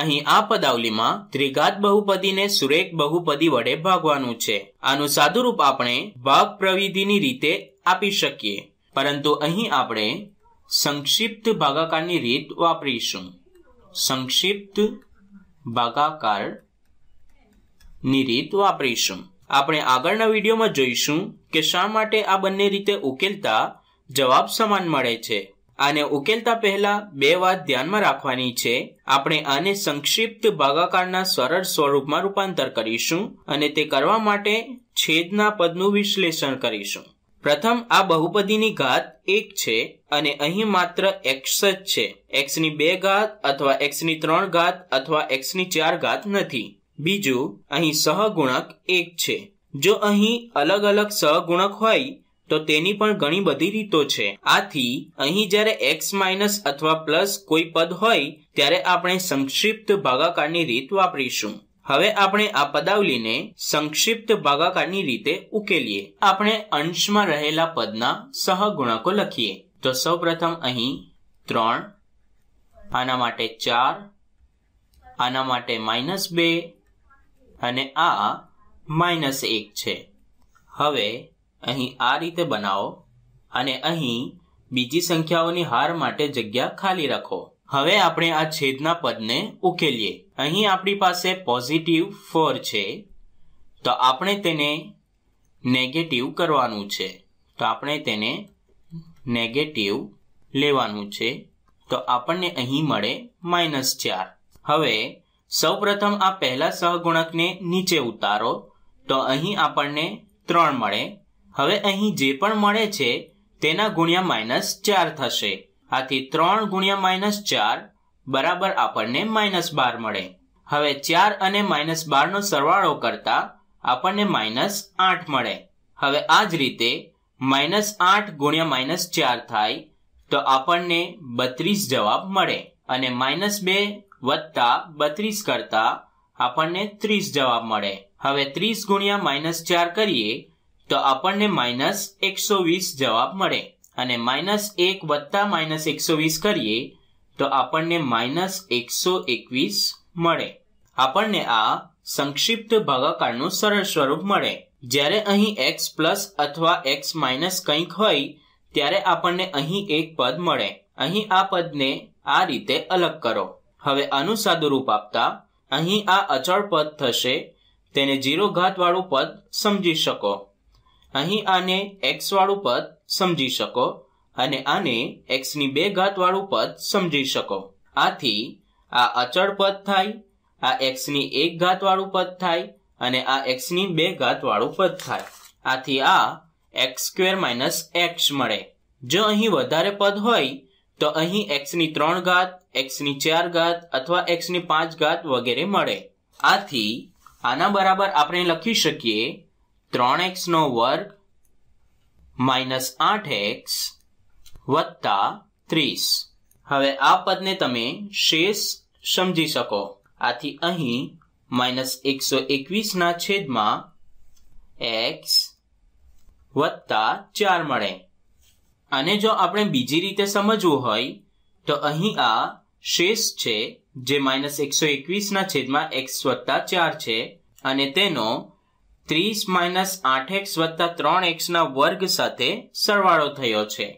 અહીં આ પદાવલીમાં ત્રિઘાત બહુપદીને સુરેખ બહુપદી વડે ભાગવાનું છે આનું સાદુરૂપ આપણે ભાગ પ્રવિધિની રીતે આપી શકીએ પરંતુ અહીં આપણે સંક્ષિપ્ત ભાગાકારની રીત વાપરીશું સંક્ષિપ્ત ભાગાકાર ની રીત વાપરીશું આપણે આગળના વિડીયોમાં જોઈશું કે શા માટે આ બંને રીતે ઉકેલતા જવાબ સમાન મળે છે આને ઉકેલતા પહેલા બે વાત ધ્યાનમાં રાખવાની છે આપણે આને સંક્ષિપ્ત ભાગાકારના સરળ સ્વરૂપમાં રૂપાંતર કરીશું અને તે કરવા માટે છેદના પદનું વિશ્લેષણ કરીશું પ્રથમ આ બહુપદીની ઘાત એક છે અને અહીં માત્ર એક્સ જ છે એક્સની બે ઘાત અથવા એક્સની ત્રણ ઘાત અથવા એક્સની ચાર ઘાત નથી બીજું અહીં સહગુણક એક છે જો અહીં અલગ અલગ સહગુણક હોય તો તેની પણ ઘણી બધી રીતો છે આથી અહીં જ્યારે એક્સ માઇનસ અથવા પ્લસ કોઈ પદ હોય ત્યારે આપણે સંક્ષિપ્ત ભાગાકારની રીત વાપરીશું હવે આપણે આ પદાવલીને સંક્ષિપ્ત ભાગાકારની રીતે ઉકેલીએ આપણે અંશમાં રહેલા પદના સહગુણકો લખીએ તો સૌપ્રથમ અહીં ત્રણ આના માટે ચાર આના માટે માઇનસ બે અને આ માઇનસ એક છે હવે અહીં આ રીતે બનાવો અને અહીં બીજી સંખ્યાઓની હાર માટે જગ્યા ખાલી રાખો હવે આપણે આ છેદના પદને ઉકેલીએ અહીં આપણી પાસે પોઝિટિવ ફોર છે તો આપણે તેને નેગેટિવ કરવાનું છે તો આપણે તેને નેગેટિવ લેવાનું છે તો આપણને અહીં મળે માઇનસ ચાર હવે સૌપ્રથમ આ પહેલા સહગુણકને નીચે ઉતારો તો અહીં આપણને ત્રણ મળે હવે અહીં જે પણ મળે છે તેના ગુણ્યા માઇનસ ચાર થશે આથી ત્રણ ગુણ્યા માઇનસ ચાર બરાબર આપણને માઇનસ બાર મળે હવે ચાર અને માઇનસ બારનો સરવાળો કરતા આપણને માઇનસ આઠ મળે હવે આ જ રીતે માઇનસ આઠ ગુણ્યા માઇનસ ચાર થાય તો આપણને બત્રીસ જવાબ મળે અને માઇનસ બે વત્તા બત્રીસ કરતા આપણને ત્રીસ જવાબ મળે હવે ત્રીસ ગુણ્યા માઇનસ ચાર કરીએ તો આપણને માઇનસ એકસો વીસ જવાબ મળે અને માઇનસ એક વત્તા માઇનસ એકસો વીસ કરીએ તો આપણને માઇનસ એકસો એકવીસ મળે આપણને આ સંક્ષિપ્ત ભાગાકારનું સરળ સ્વરૂપ મળે જ્યારે અહીં એક્સ પ્લસ અથવા એક્સ માઇનસ કંઈક હોય ત્યારે આપણને અહીં એક પદ મળે અહીં આ પદને આ રીતે અલગ કરો હવે અનુસાદુ રૂપ આપતા અહીં આ અચળ પદ થશે તેને જીરો ઘાતવાળું પદ સમજી શકો અહીં આને એક્સ વાળું પદ સમજી શકો અને આને એક્સની બે ઘાત વાળું પદ સમજી શકો આથી આ અચળ પદ થાય આ એક્સની એક ઘાત વાળું પદ થાય અને આ એક્સની બે ઘાત વાળું પદ થાય આથી આ એક્સ સ્ક્વેર માઇનસ એક્સ મળે જો અહીં વધારે પદ હોય તો અહીં એક્સની ત્રણ ઘાત એક્સની ચાર ઘાત અથવા એક્સની પાંચ ઘાત વગેરે મળે આથી આના બરાબર આપણે લખી શકીએ ત્રણ એક્સનો વર્ગ માઇનસ આઠ એક્સ વત્તા ત્રીસ હવે આ પદને તમે શેષ સમજી શકો આથી અહીં માઇનસ એકસો એકવીસના છેદમાં એક્સ વત્તા ચાર મળે અને જો આપણે બીજી રીતે સમજવું હોય તો અહીં આ શેષ છે જે માઇનસ એકસો એકવીસના છેદમાં એક્સ વત્તા ચાર છે અને તેનો ત્રીસ માઇનસ આઠ એક્સ વત્તા ત્રણ એક્સના વર્ગ સાથે સરવાળો થયો છે